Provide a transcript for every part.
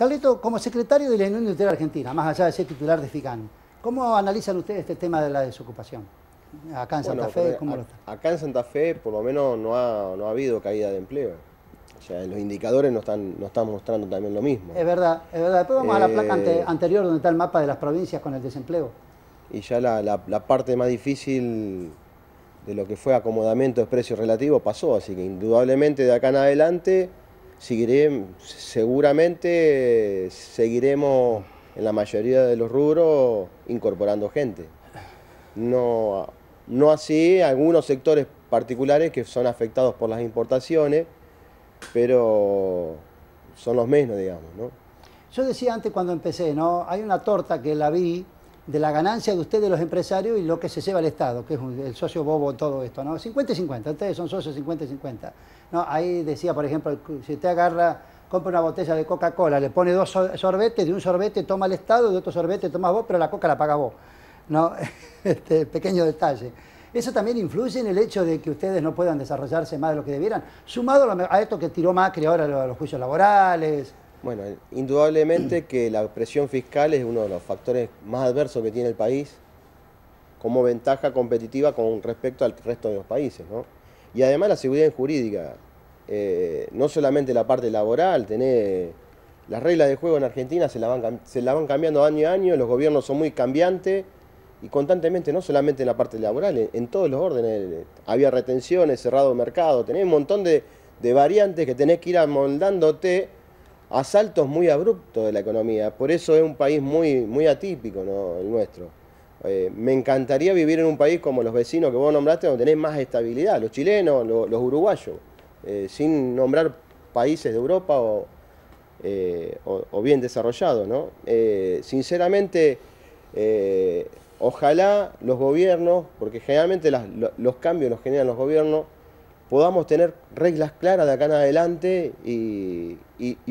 Carlito, como secretario de la Unión Industrial Argentina, más allá de ser titular de FICAN, ¿cómo analizan ustedes este tema de la desocupación? Acá en Santa Fe, ¿cómo lo está? Acá en Santa Fe, por lo menos, no ha, no ha habido caída de empleo. O sea, los indicadores nos están, no mostrando también lo mismo. Es verdad, es verdad. Después vamos a la eh, placa anterior donde está el mapa de las provincias con el desempleo. Y ya la parte más difícil de lo que fue acomodamiento de precios relativos pasó, así que indudablemente de acá en adelante Seguiremos, seguramente seguiremos en la mayoría de los rubros incorporando gente. No, no así algunos sectores particulares que son afectados por las importaciones, pero son los menos, digamos, ¿no? Yo decía antes cuando empecé, ¿no? Hay una torta que la vi de la ganancia de ustedes los empresarios y lo que se lleva el Estado, que es el socio bobo todo esto, ¿no? 50 y 50, ustedes son socios 50 y 50. ¿no? Ahí decía, por ejemplo, si usted agarra, compra una botella de Coca-Cola, le pone dos sorbetes, de un sorbete toma el Estado, de otro sorbete toma vos, pero la coca la paga vos, ¿no? este pequeño detalle. Eso también influye en el hecho de que ustedes no puedan desarrollarse más de lo que debieran, sumado a esto que tiró Macri ahora, los juicios laborales, bueno, indudablemente que la presión fiscal es uno de los factores más adversos que tiene el país como ventaja competitiva con respecto al resto de los países, ¿no? Y además la seguridad jurídica, eh, no solamente la parte laboral, tener las reglas de juego en Argentina se la, van, cambiando año a año, los gobiernos son muy cambiantes y constantemente, no solamente en la parte laboral, en, todos los órdenes. Eh, había retenciones, cerrado mercado, tenés un montón de variantes que tenés que ir amoldándote Asaltos muy abruptos de la economía. Por eso es un país muy, muy atípico el nuestro. Eh, me encantaría vivir en un país como los vecinos que vos nombraste, donde tenés más estabilidad, los chilenos, los uruguayos, eh, sin nombrar países de Europa o, eh, bien desarrollados. sinceramente, ojalá los gobiernos, porque generalmente los cambios los generan los gobiernos, podamos tener reglas claras de acá en adelante y,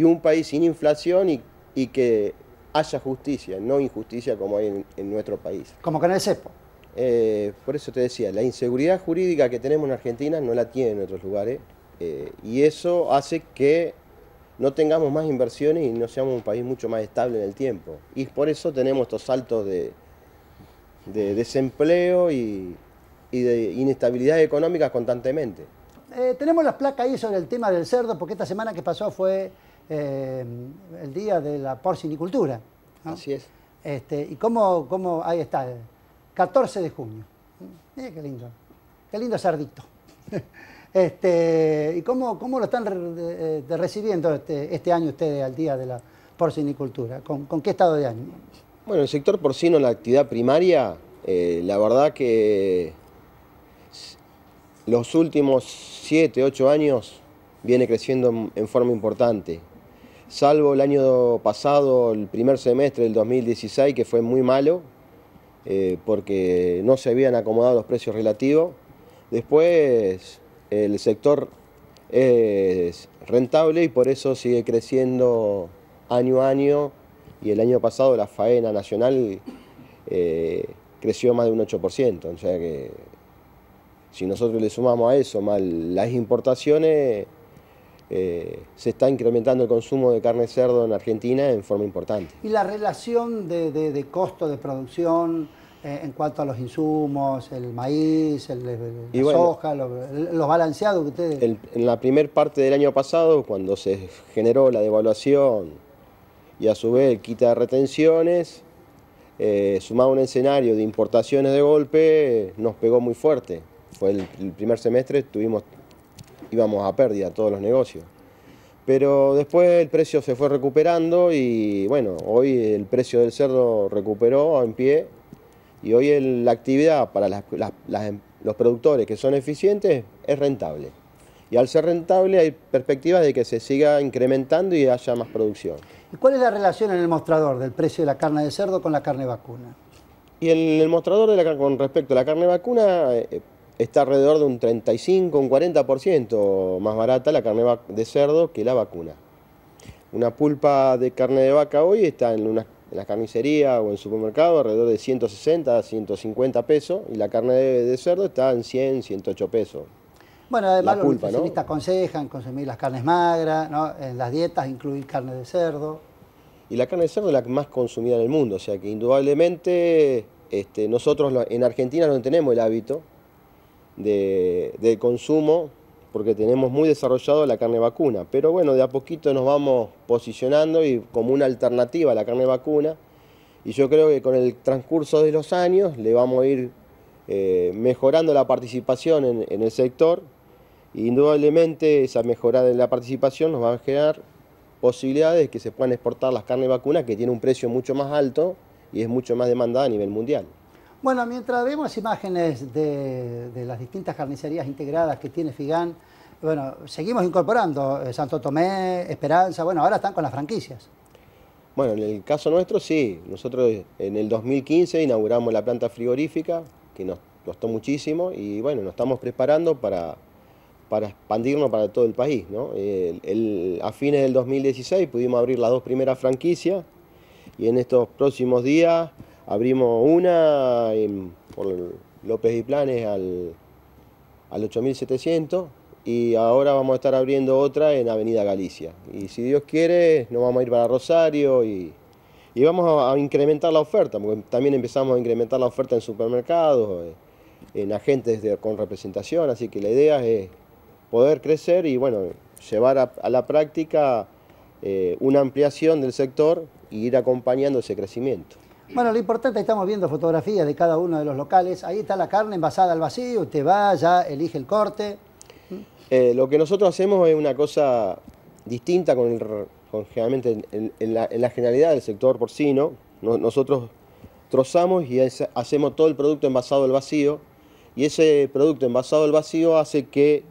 un país sin inflación y, que haya justicia, no injusticia como hay en, nuestro país. Como que no el CEPO. Eh, por eso te decía, la inseguridad jurídica que tenemos en Argentina no la tiene en otros lugares eh, y eso hace que no tengamos más inversiones y no seamos un país mucho más estable en el tiempo. Y por eso tenemos estos saltos de, desempleo y de inestabilidad económica constantemente. Eh, tenemos las placas ahí sobre el tema del cerdo, porque esta semana que pasó fue eh, el día de la porcinicultura. Así es. Este, y cómo, cómo, ahí está, el 14 de junio. Mira mm, eh, qué lindo, qué lindo sardito. este, ¿Y cómo, cómo, lo están recibiendo este, este, año ustedes al día de la porcinicultura? ¿Con, qué estado de ánimo? Bueno, el sector porcino la actividad primaria, la verdad que los últimos 7, 8 años viene creciendo en forma importante. Salvo el año pasado, el primer semestre del 2016, que fue muy malo, eh, porque no se habían acomodado los precios relativos. Después, el sector es rentable y por eso sigue creciendo año a año. Y el año pasado la faena nacional eh, creció más de un 8%, si nosotros le sumamos a eso más las importaciones, eh, se está incrementando el consumo de carne cerdo en Argentina en forma importante. ¿Y la relación de, costo de producción eh, en cuanto a los insumos, el maíz, el, la soja, los, balanceados que ustedes...? en la primera parte del año pasado, cuando se generó la devaluación y a su vez quita de retenciones, eh, sumado un escenario de importaciones de golpe, nos pegó muy fuerte. Fue el, primer semestre, tuvimos, íbamos a pérdida todos los negocios. Pero después el precio se fue recuperando y bueno, hoy el precio del cerdo recuperó en pie y hoy la actividad para em, los productores que son eficientes es rentable. Y al ser rentable hay perspectivas de que se siga incrementando y haya más producción. ¿Y cuál es la relación en el mostrador del precio de la carne de cerdo con la carne vacuna? Y en el mostrador con respecto a la carne vacuna, eh, está alrededor de un 35, un 40% más barata la carne de cerdo que la vacuna. Una pulpa de carne de vaca hoy está en, las carnicerías o en supermercado alrededor de 160, 150 pesos y la carne de, cerdo está en 100, 108 pesos. Bueno, además los nutricionistas aconsejan consumir las carnes magras, en las dietas incluir carne de cerdo. Y la carne de cerdo es la más consumida en el mundo, o sea que indudablemente este, nosotros en Argentina no tenemos el hábito, de, consumo, porque tenemos muy desarrollado la carne vacuna. Pero bueno, de a poquito nos vamos posicionando y como una alternativa a la carne vacuna. Y yo creo que con el transcurso de los años le vamos a ir eh, mejorando la participación en, el sector. indudablemente esa mejora de la participación nos va a generar posibilidades de que se puedan exportar las carnes vacunas que tiene un precio mucho más alto y es mucho más demandada a nivel mundial. Bueno, mientras vemos imágenes de, las distintas carnicerías integradas que tiene Figán, bueno, seguimos incorporando eh, Santo Tomé, Esperanza, bueno, ahora están con las franquicias. Bueno, en el caso nuestro sí, nosotros eh, en el 2015 inauguramos la planta frigorífica, que nos costó muchísimo, y bueno, nos estamos preparando para, para expandirnos para todo el país. a fines del 2016 pudimos abrir las dos primeras franquicias, y en estos próximos días Abrimos una por López y Planes al, 8700 y ahora vamos a estar abriendo otra en Avenida Galicia. Y si Dios quiere, nos vamos a ir para Rosario y, vamos a, incrementar la oferta, porque también empezamos a incrementar la oferta en supermercados, eh, en agentes con representación, así que la idea es poder crecer y bueno, llevar a, la práctica eh, una ampliación del sector e ir acompañando ese crecimiento. Bueno, lo importante, estamos viendo fotografías de cada uno de los locales. Ahí está la carne envasada al vacío, usted va, ya elige el corte. Eh, lo que nosotros hacemos es una cosa distinta con, generalmente en, la, generalidad del sector porcino. nosotros trozamos y hacemos todo el producto envasado al vacío y ese producto envasado al vacío hace que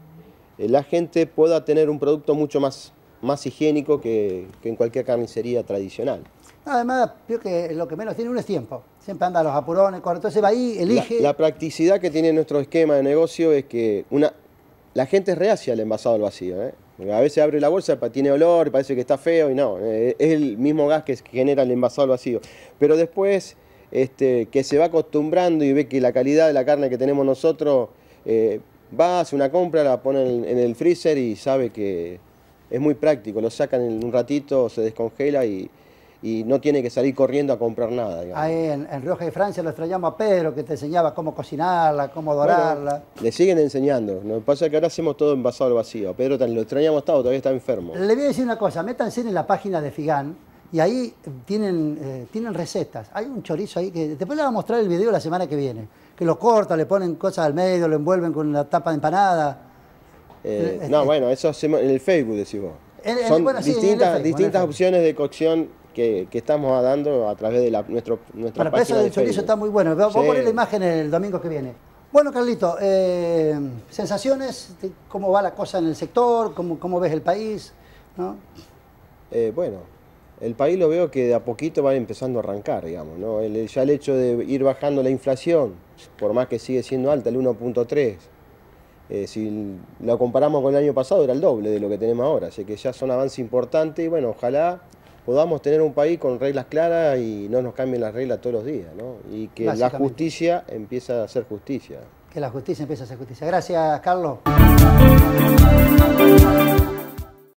eh, la gente pueda tener un producto mucho más más higiénico que, en cualquier carnicería tradicional. además, creo que lo que menos tiene uno es tiempo. Siempre anda a los apurones, cuando entonces va ahí, elige. La, practicidad que tiene nuestro esquema de negocio es que una, la gente es reacia al envasado al vacío. ¿eh? A veces abre la bolsa, tiene olor, parece que está feo y no, eh, es el mismo gas que genera el envasado al vacío. Pero después, este, que se va acostumbrando y ve que la calidad de la carne que tenemos nosotros, eh, va, hace una compra, la pone en el freezer y sabe que es muy práctico, lo sacan en un ratito, se descongela y, no tiene que salir corriendo a comprar nada. Ahí en, Rioja de Francia lo extrañamos a Pedro que te enseñaba cómo cocinarla, cómo dorarla. le siguen enseñando. Lo que pasa es que ahora hacemos todo envasado al vacío. Pedro lo extrañamos todo todavía está enfermo. Le voy a decir una cosa, métanse en la página de Figán y ahí eh, tienen, eh, tienen recetas. Hay un chorizo ahí que después le voy a mostrar el video la semana que viene. Que lo corta, le ponen cosas al medio, lo envuelven con una tapa de empanada. Eh, eh, no, eh, bueno, eso hacemos en el Facebook, decimos. Son distintas, distintas opciones de cocción que, estamos dando a través de la, nuestro, nuestra Para eso el chorizo está muy bueno. Vamos a poner la imagen el domingo que viene. Bueno, Carlito, sensaciones, de cómo va la cosa en el sector, cómo, ves el país, bueno, el país lo veo que de a poquito va empezando a arrancar, digamos, ¿no? ya el hecho de ir bajando la inflación, por más que sigue siendo alta, el 1.3, eh, si lo comparamos con el año pasado, era el doble de lo que tenemos ahora. Así que ya es un avance importante y bueno, ojalá podamos tener un país con reglas claras y no nos cambien las reglas todos los días, ¿no? Y que la justicia empiece a hacer justicia. Que la justicia empiece a hacer justicia. Gracias, Carlos.